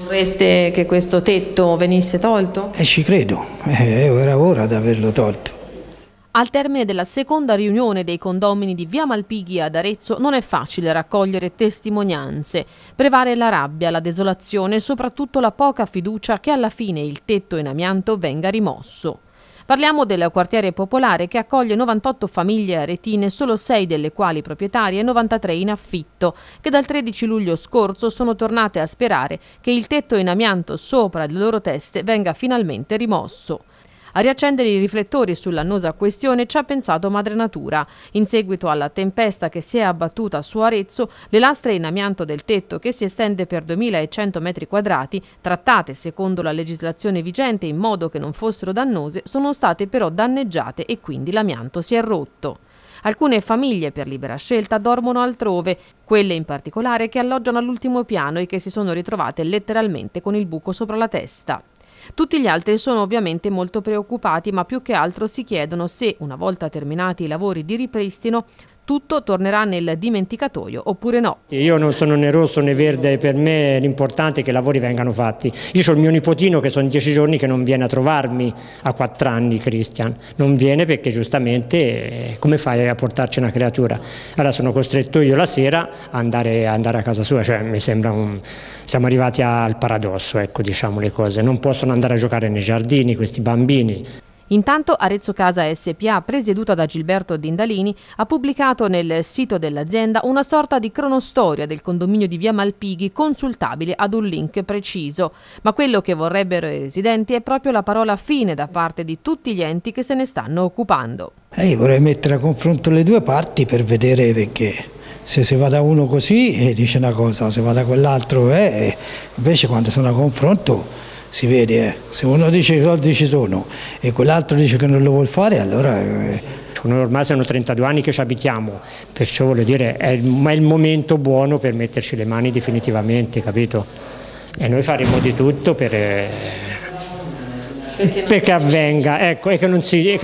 Vorreste che questo tetto venisse tolto? E eh, ci credo, eh, era ora di averlo tolto. Al termine della seconda riunione dei condomini di Via Malpighi ad Arezzo non è facile raccogliere testimonianze. Prevale la rabbia, la desolazione e soprattutto la poca fiducia che alla fine il tetto in amianto venga rimosso. Parliamo del quartiere popolare che accoglie 98 famiglie aretine, solo 6 delle quali proprietarie e 93 in affitto, che dal 13 luglio scorso sono tornate a sperare che il tetto in amianto sopra le loro teste venga finalmente rimosso. A riaccendere i riflettori sull'annosa questione ci ha pensato Madre Natura. In seguito alla tempesta che si è abbattuta su Arezzo, le lastre in amianto del tetto che si estende per 2100 metri quadrati, trattate secondo la legislazione vigente in modo che non fossero dannose, sono state però danneggiate e quindi l'amianto si è rotto. Alcune famiglie per libera scelta dormono altrove, quelle in particolare che alloggiano all'ultimo piano e che si sono ritrovate letteralmente con il buco sopra la testa. Tutti gli altri sono ovviamente molto preoccupati ma più che altro si chiedono se, una volta terminati i lavori di ripristino, tutto tornerà nel dimenticatoio oppure no. Io non sono né rosso né verde, per me l'importante è che i lavori vengano fatti. Io ho il mio nipotino che sono dieci giorni che non viene a trovarmi a quattro anni, Christian. Non viene perché giustamente eh, come fai a portarci una creatura? Allora sono costretto io la sera a andare, a, andare a casa sua, cioè mi sembra un... siamo arrivati al paradosso, ecco diciamo le cose. Non possono andare a giocare nei giardini questi bambini. Intanto Arezzo Casa SPA, presieduta da Gilberto Dindalini, ha pubblicato nel sito dell'azienda una sorta di cronostoria del condominio di Via Malpighi consultabile ad un link preciso. Ma quello che vorrebbero i residenti è proprio la parola fine da parte di tutti gli enti che se ne stanno occupando. Eh, io vorrei mettere a confronto le due parti per vedere perché se si va da uno così eh, dice una cosa, se va da quell'altro eh, invece quando sono a confronto si vede, eh. se uno dice che i soldi ci sono e quell'altro dice che non lo vuole fare, allora... Eh. Noi ormai sono 32 anni che ci abitiamo, perciò voglio dire, è il, è il momento buono per metterci le mani definitivamente, capito? E noi faremo di tutto per, eh, perché, perché avvenga, ecco, e che non si...